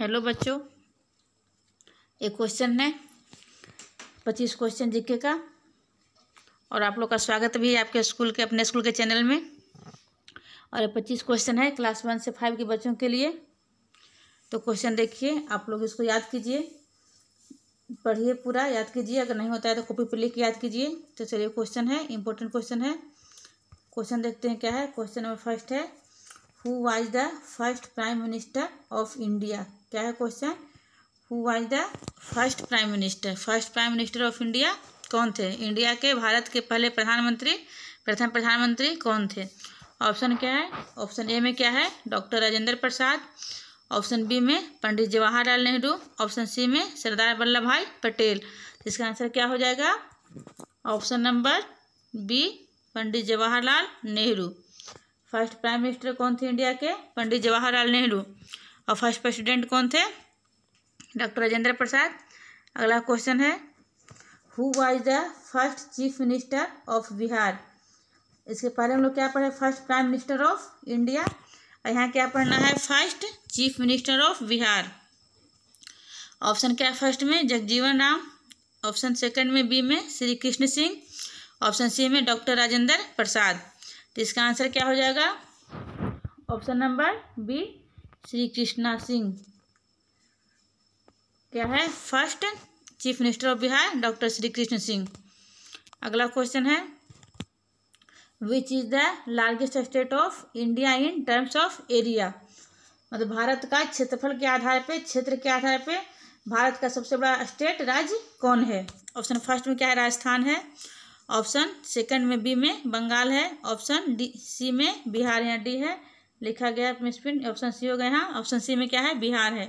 hello बच्चों एक question है पच्चीस क्वेश्चन जीके का और आप लोग का स्वागत भी है आपके स्कूल के अपने स्कूल के चैनल में और ये पच्चीस क्वेश्चन है क्लास वन से फाइव के बच्चों के लिए तो क्वेश्चन देखिए आप लोग इसको याद कीजिए पढ़िए पूरा याद कीजिए अगर नहीं होता है तो कॉपी पर लिख याद कीजिए तो चलिए क्वेश्चन है इंपॉर्टेंट क्वेश्चन है क्वेश्चन देखते हैं क्या है क्वेश्चन नंबर फर्स्ट है who was the first prime minister of India क्या है question who was the first prime minister first prime minister of India कौन थे इंडिया के भारत के पहले प्रधानमंत्री प्रथम प्रधानमंत्री कौन थे ऑप्शन क्या है ऑप्शन ए में क्या है doctor Rajendra Prasad option B में पंडित जवाहरलाल नेहरू ऑप्शन सी में सरदार वल्लभ भाई पटेल इसका आंसर क्या हो जाएगा option number B Pandit Jawaharlal Nehru first prime minister कौन थे इंडिया के पंडित जवाहरलाल नेहरू और फर्स्ट प्रेसिडेंट कौन थे डॉक्टर राजेंद्र प्रसाद अगला क्वेश्चन है who was the first chief minister of Bihar इसके पहले हम लोग क्या पढ़े first prime minister of India और यहाँ क्या पढ़ना है first chief minister of Bihar option क्या है फर्स्ट में जगजीवन राम ऑप्शन सेकंड में बी में श्री कृष्ण सिंह ऑप्शन सी में डॉक्टर राजेंद्र प्रसाद तो इसका आंसर क्या हो जाएगा option number B Shri Krishna Singh क्या है first chief minister of Bihar doctor Shri Krishna Singh अगला क्वेश्चन है which is the largest state of India in terms of area मतलब भारत का क्षेत्रफल के आधार पे क्षेत्र के आधार पे भारत का सबसे बड़ा स्टेट राज्य कौन है ऑप्शन फर्स्ट में क्या है राजस्थान है ऑप्शन सेकंड में बी में बंगाल है ऑप्शन डी सी में बिहार या डी है लिखा गया मिसप्रिंट ऑप्शन सी हो गया हाँ ऑप्शन सी में क्या है बिहार है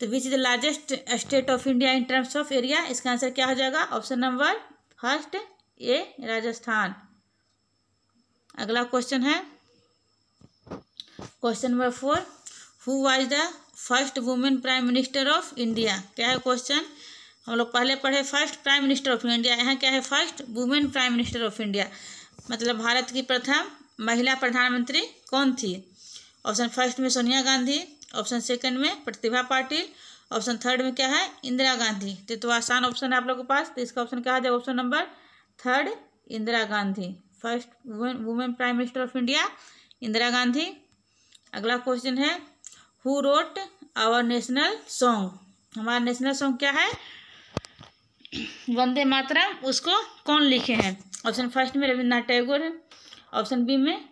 तो which is the largest state of India in terms of area इसका आंसर क्या हो जाएगा option number first A Rajasthan अगला क्वेश्चन है question number four who was the first women prime minister of India क्या है क्वेश्चन हम लोग पहले पढ़े first prime minister of India यहाँ क्या है first women prime minister of India मतलब भारत की प्रथम महिला प्रधानमंत्री कौन थी ऑप्शन फर्स्ट में सोनिया गांधी ऑप्शन सेकंड में प्रतिभा पाटिल ऑप्शन थर्ड में क्या है इंदिरा गांधी तो तो आसान ऑप्शन है आप लोगों के पास तो इसका ऑप्शन क्या है option number third Indira Gandhi first women prime minister of India Indira Gandhi अगला क्वेश्चन है who wrote our national song हमारा नेशनल सॉन्ग क्या है वंदे मातरम उसको कौन लिखे हैं ऑप्शन फर्स्ट में रविन्द्रनाथ टैगोर ऑप्शन बी में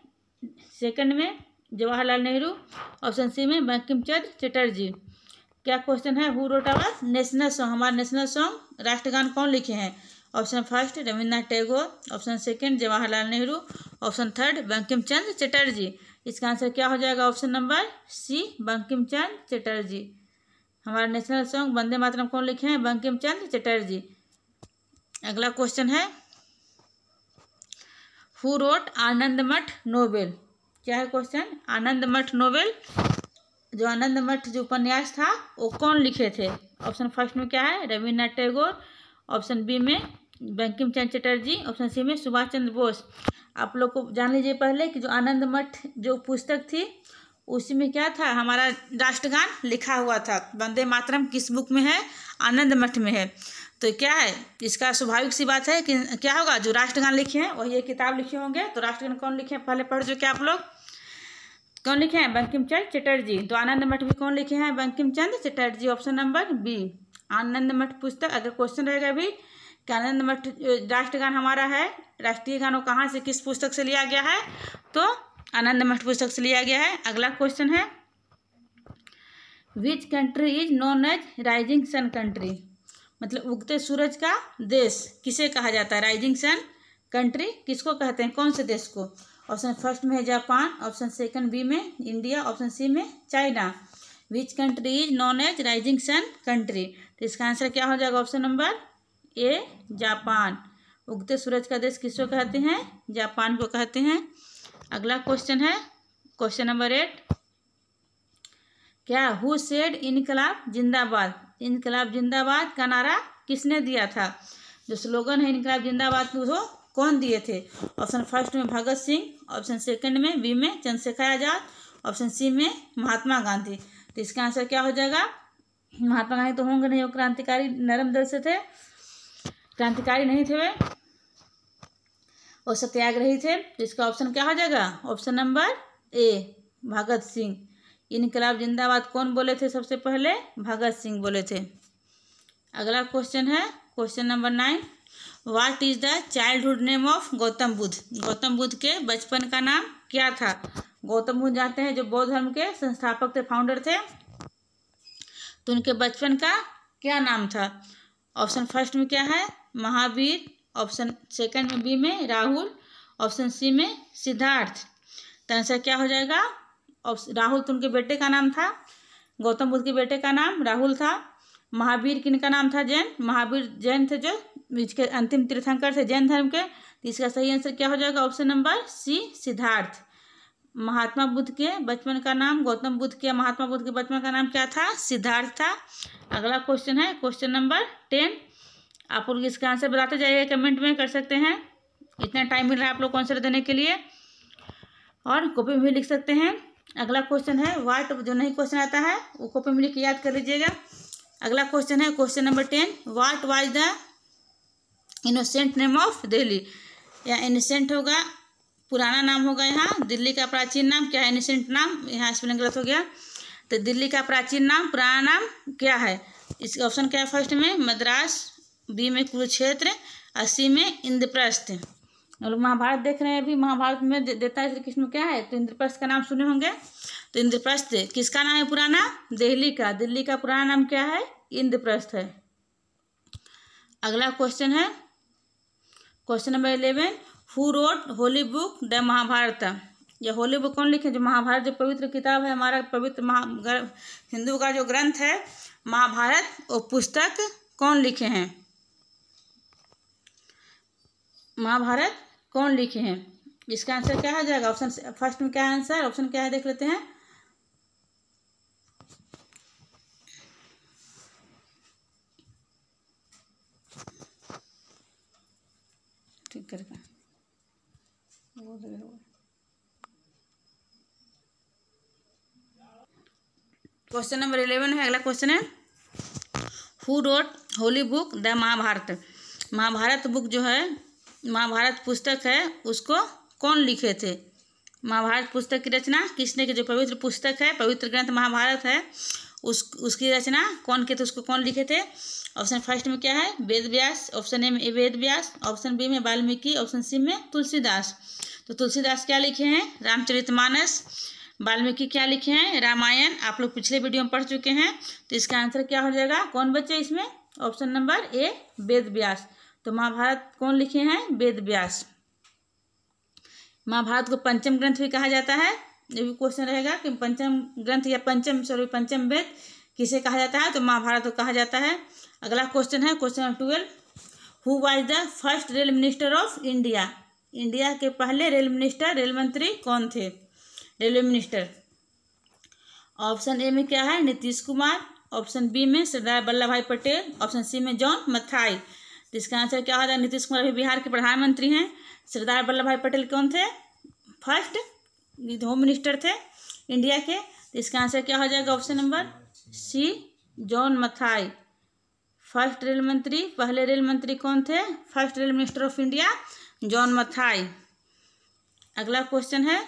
सेकंड में जवाहरलाल नेहरू ऑप्शन सी में बंकिम चंद्र चटर्जी क्या क्वेश्चन है who wrote our national song हमारा नेशनल सॉन्ग राष्ट्रगान कौन लिखे हैं option first Rabindranath Tagore option second Jawaharlal Nehru option third Bankim Chandra Chatterjee इसका आंसर क्या हो जाएगा option number C Bankim Chand Chatterjee हमारा नेशनल सॉन्ग वंदे मातरम कौन लिखे हैं बंकिम चंद चटर्जी अगला क्वेश्चन है हु रोट आनंद मठ नोवेल क्या है क्वेश्चन आनंद मठ नोवेल जो आनंद मठ जो उपन्यास था वो कौन लिखे थे ऑप्शन फर्स्ट में क्या है रविन्द्रनाथ टैगोर ऑप्शन बी में बैंकिम चंद चटर्जी ऑप्शन सी में सुभाष चंद्र बोस आप लोग को जान लीजिए पहले कि जो आनंद मठ जो पुस्तक थी उसी में क्या था हमारा राष्ट्रगान लिखा हुआ था वंदे मातरम किस बुक में है आनंद मठ में है तो क्या है इसका स्वाभाविक सी बात है कि क्या होगा जो राष्ट्रगान लिखे हैं और ये किताब लिखे होंगे तो राष्ट्रगान कौन लिखे हैं पहले पढ़ जो क्या आप लोग कौन लिखे हैं बंकिम चंद चटर्जी तो आनंद मठ भी कौन लिखे हैं Bankim Chand Chatterjee option number B Anand Math पुस्तक अगर क्वेश्चन रहेगा अभी कि आनंद मठ राष्ट्रगान हमारा है राष्ट्रीय गान वो कहाँ से किस पुस्तक से लिया गया है तो आनंद मठ पुस्तक से लिया गया है अगला क्वेश्चन है which country is known as rising sun country मतलब उगते सूरज का देश किसे कहा जाता है राइजिंग सन कंट्री किसको कहते हैं कौन से देश को ऑप्शन फर्स्ट में है जापान ऑप्शन सेकंड बी में इंडिया ऑप्शन सी में China which country is known as rising sun country तो इसका आंसर क्या हो जाएगा ऑप्शन नंबर ए जापान उगते सूरज का देश किसको कहते हैं जापान को कहते हैं अगला क्वेश्चन है क्वेश्चन नंबर एट क्या हु सेड इनकलाब जिंदाबाद इनकलाब जिंदाबाद का नारा किसने दिया था जो स्लोगन है इनकलाब जिंदाबाद को कौन दिए थे ऑप्शन फर्स्ट में भगत सिंह ऑप्शन सेकंड में बी में चंद्रशेखर आज़ाद ऑप्शन सी में महात्मा गांधी तो इसका आंसर क्या हो जाएगा महात्मा गांधी तो होंगे नहीं वो क्रांतिकारी नरम दल से थे क्रांतिकारी नहीं थे वे और सत्याग्रही थे तो इसका ऑप्शन क्या हो जाएगा option number A Bhagat Singh इनकलाब जिंदाबाद कौन बोले थे सबसे पहले भगत सिंह बोले थे अगला क्वेश्चन है question number nine what is the childhood name of Gautam Buddha Gautam Buddha के बचपन का नाम क्या था गौतम बुद्ध जानते हैं जो बौद्ध धर्म के संस्थापक थे फाउंडर थे तो उनके बचपन का क्या नाम था ऑप्शन फर्स्ट में क्या है महावीर ऑप्शन सेकंड में बी में राहुल ऑप्शन सी में सिद्धार्थ तो आंसर क्या हो जाएगा राहुल तो उनके बेटे का नाम था गौतम बुद्ध के बेटे का नाम राहुल था महावीर किन का नाम था जैन महावीर जैन थे जो इसके अंतिम तीर्थंकर थे जैन धर्म के इसका सही आंसर क्या हो जाएगा option number C Siddhartha Mahatma Buddha के बचपन का नाम गौतम बुद्ध के महात्मा बुद्ध के बचपन का नाम क्या था सिद्धार्थ था अगला क्वेश्चन है क्वेश्चन नंबर टेन आप लोग इसका आंसर बताते जाइए कमेंट में कर सकते हैं इतना टाइम मिल रहा है आप लोग आंसर देने के लिए और कॉपी में भी लिख सकते हैं अगला क्वेश्चन है व्हाट जो नहीं क्वेश्चन आता है वो कॉपी में लिख याद कर लीजिएगा अगला क्वेश्चन है question number ten what was the innocent name of Delhi या इनोसेंट होगा पुराना नाम होगा यहाँ दिल्ली का प्राचीन नाम क्या है इनोसेंट नाम यहाँ स्पेलिंग गलत हो गया तो दिल्ली का प्राचीन नाम पुराना नाम क्या है इसका ऑप्शन क्या है फर्स्ट में मद्रास बी में कुरुक्षेत्र और सी में इंद्रप्रस्थ और महाभारत देख रहे हैं अभी महाभारत में दे, देता है श्री कृष्ण क्या है तो इंद्रप्रस्थ का नाम सुने होंगे तो इंद्रप्रस्थ किसका नाम है पुराना दिल्ली का दिल्ली का पुराना नाम क्या है इंद्रप्रस्थ है अगला क्वेश्चन है question number eleven who wrote holy book the Mahabharata यह होली बुक कौन लिखे जो महाभारत जो पवित्र किताब है हमारा पवित्र महा हिंदू का जो ग्रंथ है महाभारत और पुस्तक कौन लिखे हैं महाभारत कौन लिखे हैं इसका आंसर क्या हो जाएगा ऑप्शन फर्स्ट में क्या आंसर ऑप्शन क्या है देख लेते हैं ठीक करेगा क्वेश्चन नंबर इलेवन है अगला क्वेश्चन है who wrote holy book the Mahabharata Mahabharata book जो है महाभारत पुस्तक है उसको कौन लिखे थे महाभारत पुस्तक की रचना कृष्ण की जो पवित्र पुस्तक है पवित्र ग्रंथ महाभारत है उस उसकी रचना कौन के थे उसको कौन लिखे थे ऑप्शन फर्स्ट में क्या है वेद व्यास ऑप्शन ए में वेद व्यास ऑप्शन बी में वाल्मीकि ऑप्शन सी में तुलसीदास तो तुलसीदास क्या लिखे हैं रामचरितमानस वाल्मीकि क्या लिखे हैं रामायण आप लोग पिछले वीडियो में पढ़ चुके हैं तो इसका आंसर क्या हो जाएगा कौन बच्चे इसमें ऑप्शन नंबर ए वेद व्यास तो महाभारत कौन लिखे हैं वेद व्यास महाभारत को पंचम ग्रंथ भी कहा जाता है ये भी क्वेश्चन रहेगा कि पंचम ग्रंथ या पंचम सॉरी पंचम वेद किसे कहा जाता है तो महाभारत को कहा जाता है अगला क्वेश्चन है question number twelve who was the first rail minister of India India के पहले रेल मिनिस्टर रेल मंत्री कौन थे रेलवे मिनिस्टर ऑप्शन ए में क्या है नीतीश कुमार ऑप्शन बी में सरदार वल्लभ भाई पटेल ऑप्शन सी में जॉन मथाई जिसका आंसर क्या हो जाएगा नीतीश कुमार अभी बिहार के प्रधानमंत्री हैं सरदार वल्लभ भाई पटेल कौन थे फर्स्ट होम मिनिस्टर थे इंडिया के तो इसका आंसर क्या हो जाएगा option number C John Mathai first rail मंत्री पहले रेल मंत्री कौन थे first rail minister of India John Mathai अगला क्वेश्चन है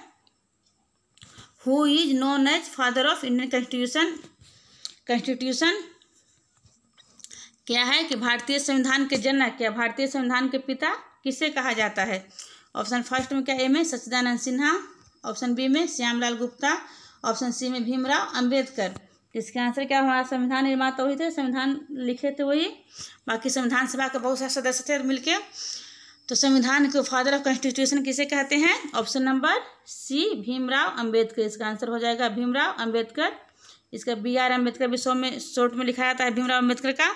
who is known as father of Indian constitution constitution क्या है कि भारतीय संविधान के जनक या भारतीय संविधान के पिता किसे कहा जाता है ऑप्शन फर्स्ट में क्या ए में सच्चिदानंद सिन्हा ऑप्शन बी में श्यामलाल गुप्ता ऑप्शन सी में भीमराव अंबेडकर इसका आंसर क्या हमारा संविधान निर्माता वही थे संविधान लिखे थे वही बाकी संविधान सभा के बहुत सारे सदस्य थे मिलके तो संविधान के फादर ऑफ कॉन्स्टिट्यूशन किसे कहते हैं option number C Bhimrao Ambedkar इसका आंसर हो जाएगा भीमराव अंबेडकर इसका बी आर अम्बेडकर भी शो में शॉर्ट में लिखा जाता है भीमराव अम्बेडकर का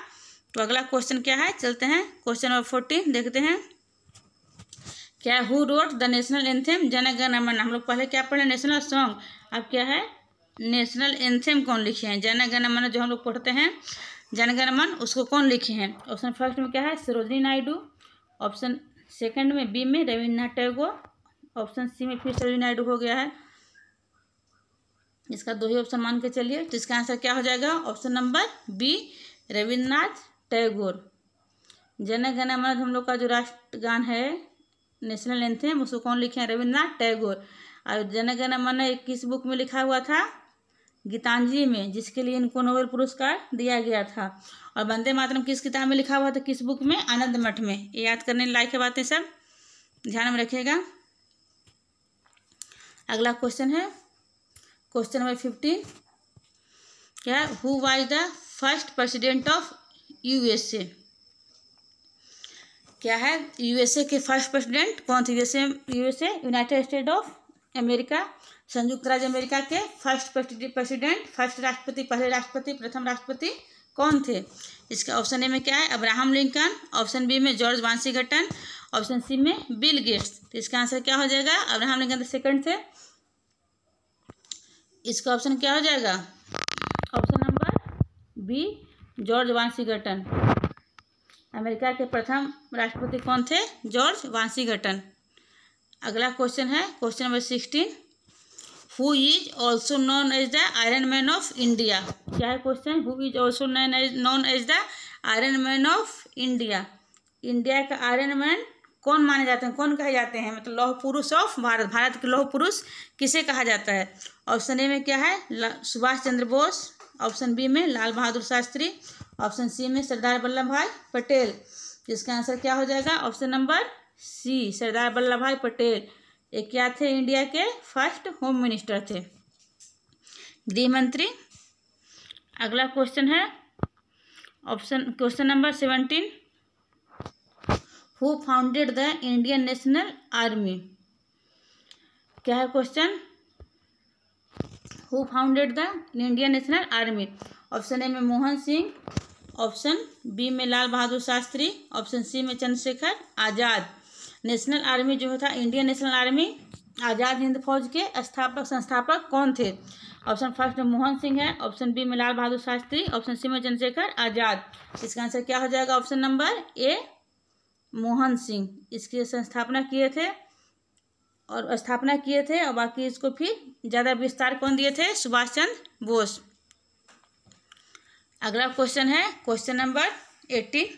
तो अगला क्वेश्चन क्या है चलते हैं क्वेश्चन नंबर फोर्टीन देखते हैं क्या who wrote the national anthem Janagana Mana हम लोग पहले क्या पढ़े नेशनल सॉन्ग अब क्या है नेशनल एंथेम कौन लिखे हैं जनगण मन जो हम लोग पढ़ते हैं जनगण मन उसको कौन लिखे हैं ऑप्शन फर्स्ट में क्या है सरोजनी नायडू ऑप्शन सेकंड में बी में रविन्द्रनाथ टैगोर ऑप्शन सी में फिर सरोजनी नायडू हो गया है इसका दो ही ऑप्शन मान के चलिए तो इसका आंसर क्या हो जाएगा option number B Rabindranath Tagore Jana Gana मन हम लोग का जो राष्ट्रगान है नेशनल एंथम उसको कौन लिखे हैं रविन्द्रनाथ टैगोर और जन गण मन किस बुक में लिखा हुआ था गीतांजलि में जिसके लिए इनको नोबेल पुरस्कार दिया गया था और वंदे मातरम किस किताब में लिखा हुआ था किस बुक में आनंद मठ में ये याद करने लायक है बातें सब ध्यान में रखिएगा अगला क्वेश्चन है क्वेश्चन नंबर फिफ्टीन क्या who was the first president of USA क्या है यूएसए के फर्स्ट प्रेसिडेंट कौन थे USA USA United State of America संयुक्त राज्य अमेरिका के फर्स्ट प्रेसिडेंट फर्स्ट राष्ट्रपति पहले राष्ट्रपति प्रथम राष्ट्रपति कौन थे इसका ऑप्शन ए में क्या है अब्राहम लिंकन ऑप्शन बी में George Washington option C में बिल गेट्स तो इसका आंसर क्या हो जाएगा अब्राहम लिंकन तो सेकंड थे इसका ऑप्शन क्या हो जाएगा option number B George Washington अमेरिका के प्रथम राष्ट्रपति कौन थे जॉर्ज वांसीगटन अगला क्वेश्चन है question number sixteen who is also known as the iron man of India क्या है question who is also known as the iron man of India India का आयरन मैन कौन माने जाते हैं कौन कहे जाते हैं मतलब लौह पुरुष ऑफ भारत भारत के लौह पुरुष किसे कहा जाता है ऑप्शन ए में क्या है सुभाष चंद्र बोस ऑप्शन बी में लाल बहादुर शास्त्री ऑप्शन सी में सरदार वल्लभ भाई पटेल जिसका आंसर क्या हो जाएगा option number C Sardar Vallabh Bhai Patel ये क्या थे इंडिया के फर्स्ट होम मिनिस्टर थे गृह मंत्री अगला क्वेश्चन है option question number seventeen who founded the Indian national army क्या है question who founded the Indian national army option A में मोहन सिंह ऑप्शन बी में लाल बहादुर शास्त्री ऑप्शन सी में चंद्रशेखर आज़ाद नेशनल आर्मी जो था Indian national army Azad Hind Fauj के स्थापक संस्थापक कौन थे ऑप्शन फर्स्ट में मोहन सिंह है ऑप्शन बी में लाल बहादुर शास्त्री ऑप्शन सी में चंद्रशेखर आज़ाद इसका आंसर क्या हो जाएगा option number A Mohan Singh इसकी संस्थापना किए थे और स्थापना किए थे और बाकी इसको फिर ज़्यादा विस्तार कौन दिए थे सुभाष चंद्र बोस अगला क्वेश्चन है क्वेश्चन नंबर एट्टीन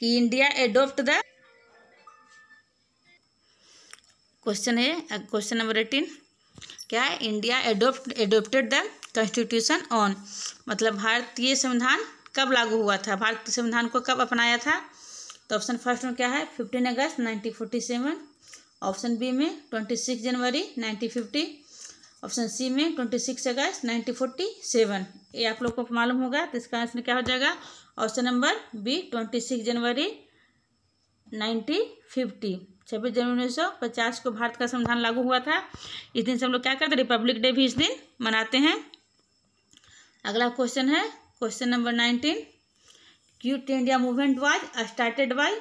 कि इंडिया एडोप्ट द क्वेश्चन है क्वेश्चन नंबर एटीन क्या है India adopt adopted the constitution on मतलब भारतीय संविधान कब लागू हुआ था भारतीय संविधान को कब अपनाया था तो ऑप्शन फर्स्ट में क्या है fifteen August nineteen forty seven option B में twenty six January nineteen fifty option C में twenty six August nineteen forty seven ये आप लोग को मालूम होगा तो इसका आंसर क्या हो जाएगा option number B twenty six January nineteen fifty छब्बीस जनवरी उन्नीस सौ पचास को भारत का संविधान लागू हुआ था इस दिन से हम लोग क्या करते रिपब्लिक डे भी इस दिन मनाते हैं अगला क्वेश्चन है question number nineteen quit India movement was started by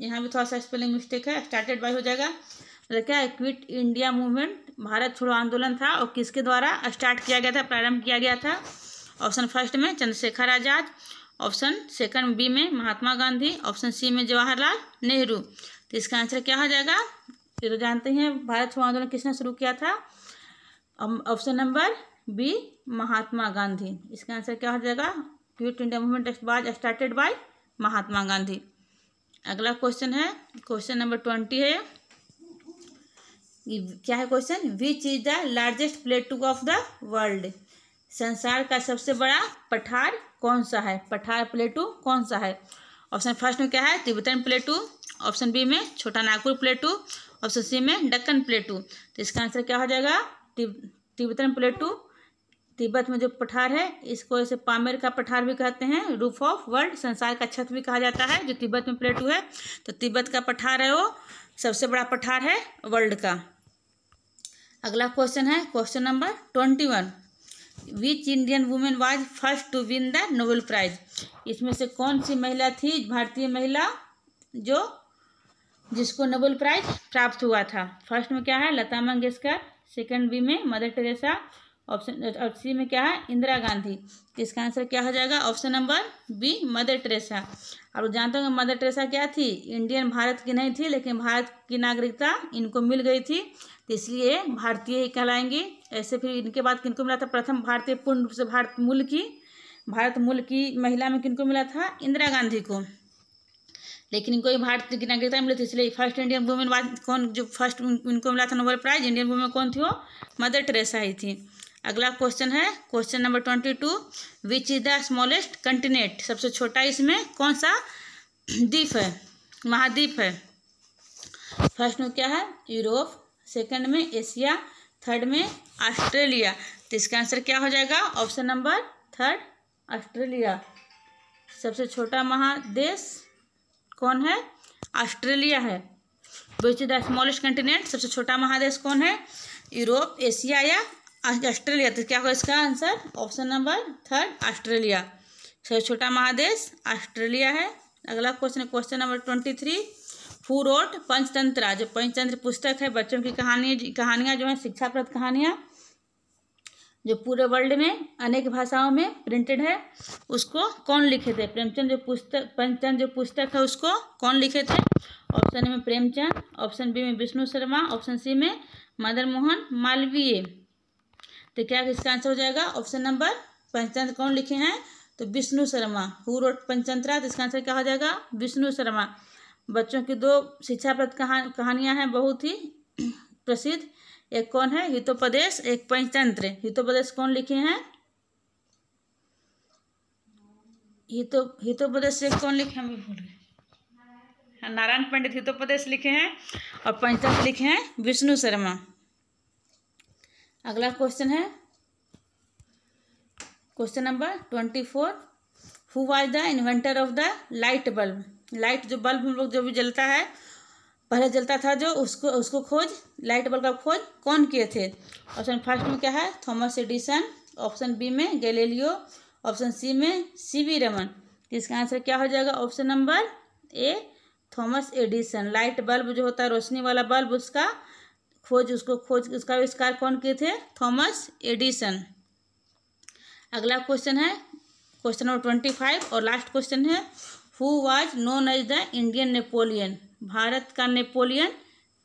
यहाँ भी थोड़ा सा स्पेलिंग मिस्टेक है स्टार्टेड बाय हो जाएगा मतलब क्या है क्विट इंडिया मूवमेंट भारत छोड़ो आंदोलन था और किसके द्वारा स्टार्ट uh, किया गया था प्रारंभ किया गया था ऑप्शन फर्स्ट में Chandrashekhar Azad option second B में महात्मा गांधी ऑप्शन सी में जवाहरलाल नेहरू तो इसका आंसर क्या हो जाएगा ये तो जानते हैं भारत छोड़ो आंदोलन किसने शुरू किया था option number B Mahatma Gandhi इसका आंसर क्या हो जाएगा quit India movement was started by Mahatma Gandhi अगला क्वेश्चन है क्वेश्चन नंबर ट्वेंटी है क्या है question which is the largest plateau of the world संसार का सबसे बड़ा पठार कौन सा है पठार प्लेटू कौन सा है ऑप्शन फर्स्ट में क्या है तिब्बतन प्लेटू ऑप्शन बी में छोटा नागपुर प्लेटू ऑप्शन सी में डक्कन प्लेटू तो इसका आंसर क्या हो जाएगा तिब्बतन प्लेटू तिब्बत में जो पठार है इसको ऐसे पामेर का पठार भी कहते हैं रूफ ऑफ वर्ल्ड संसार का छत भी कहा जाता है जो तिब्बत में प्लेटू है तो तिब्बत का पठार है वो सबसे बड़ा पठार है वर्ल्ड का अगला क्वेश्चन है question number twenty one which Indian women was first to win the Nobel prize इसमें से कौन सी महिला थी भारतीय महिला जो जिसको नोबेल प्राइज प्राप्त हुआ था फर्स्ट में क्या है लता मंगेशकर सेकेंड बी में Mother Teresa option C uh, में क्या है इंदिरा गांधी तो इसका आंसर क्या हो जाएगा option number B Mother Teresa और जानते होंगे मदर ट्रेसा क्या थी इंडियन भारत की नहीं थी लेकिन भारत की नागरिकता इनको मिल गई थी तो इसलिए भारतीय ही कहलाएंगी ऐसे फिर इनके बाद किनको मिला था प्रथम भारतीय पूर्ण रूप से भारत मूल की भारत मूल की महिला में किनको मिला था इंदिरा गांधी को लेकिन इनको भारत की नागरिकता मिली थी इसलिए फर्स्ट इंडियन वुमेन कौन जो फर्स्ट इनको मिला था नोबेल प्राइज इंडियन वुमेन कौन थी वो मदर टेरेसा ही थी अगला क्वेश्चन है question number twenty two which is the smallest continent सबसे छोटा इसमें कौन सा द्वीप है महाद्वीप है फर्स्ट में क्या है यूरोप सेकंड में एशिया थर्ड में ऑस्ट्रेलिया तो इसका आंसर क्या हो जाएगा ऑप्शन नंबर थर्ड ऑस्ट्रेलिया सबसे छोटा महादेश कौन है ऑस्ट्रेलिया है which is the smallest continent सबसे छोटा महादेश कौन है यूरोप एशिया या ऑस्ट्रेलिया तो क्या होगा इसका answer option number third Australia सबसे छोटा महादेश ऑस्ट्रेलिया है अगला क्वेश्चन है question number twenty three who wrote Panchatantra जो पंचतंत्र पुस्तक है बच्चों की कहानी कहानियाँ जो हैं शिक्षाप्रद कहानियाँ जो पूरे वर्ल्ड में अनेक भाषाओं में प्रिंटेड है उसको कौन लिखे थे प्रेमचंद जो पुस्तक पंचचंद जो पुस्तक है उसको कौन लिखे थे ऑप्शन ए में प्रेमचंद ऑप्शन बी में विष्णु शर्मा ऑप्शन सी में मदन मोहन मालवीय तो क्या इसका आंसर हो जाएगा ऑप्शन नंबर पंचतंत्र कौन लिखे हैं तो विष्णु शर्मा हु रोट पंचतंत्रा तो इसका आंसर क्या हो जाएगा विष्णु शर्मा बच्चों की दो शिक्षाप्रद कहा कहानियाँ हैं बहुत ही प्रसिद्ध एक कौन है हितोपदेश एक पंचतंत्र हितोपदेश कौन लिखे हैं हितो हितोपदेश एक कौन लिखे हम भूल गए नारायण पंडित हितोपदेश लिखे हैं और पंचतंत्र लिखे हैं विष्णु शर्मा अगला क्वेश्चन है question number twenty four who was the inventor of the light bulb light जो बल्ब हम लोग जो भी जलता है पहले जलता था जो उसको उसको खोज लाइट बल्ब का खोज कौन किए थे ऑप्शन फर्स्ट में क्या है थॉमस एडिसन ऑप्शन बी में गैलीलियो ऑप्शन सी में सी वी रमन इसका आंसर क्या हो जाएगा option number A Thomas Edison light bulb जो होता है रोशनी वाला बल्ब उसका खोज उसको खोज उसका आविष्कार कौन किए थे थॉमस एडिसन अगला क्वेश्चन है क्वेश्चन नंबर ट्वेंटी फाइव और लास्ट क्वेश्चन है who was known as the Indian Napoleon भारत का नेपोलियन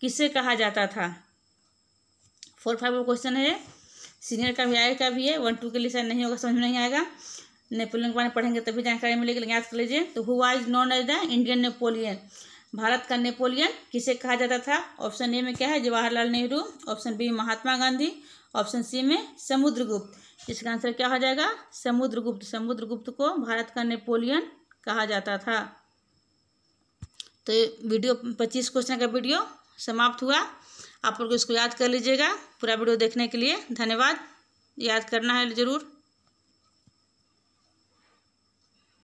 किसे कहा जाता था फोर फाइव क्वेश्चन है सीनियर का भी आए का भी है वन टू के लिए शायद नहीं होगा समझ में नहीं आएगा नेपोलियन के बारे में पढ़ेंगे तभी जानकारी मिलेगी याद कर लीजिए तो who was known as the Indian Napoleon भारत का नेपोलियन किसे कहा जाता था ऑप्शन ए में क्या है Jawaharlal Nehru option B Mahatma Gandhi option C में समुद्रगुप्त इसका आंसर क्या हो जाएगा समुद्रगुप्त समुद्रगुप्त को भारत का नेपोलियन कहा जाता था तो वीडियो पच्चीस क्वेश्चन का वीडियो समाप्त हुआ आप लोग इसको याद कर लीजिएगा पूरा वीडियो देखने के लिए धन्यवाद याद करना है ज़रूर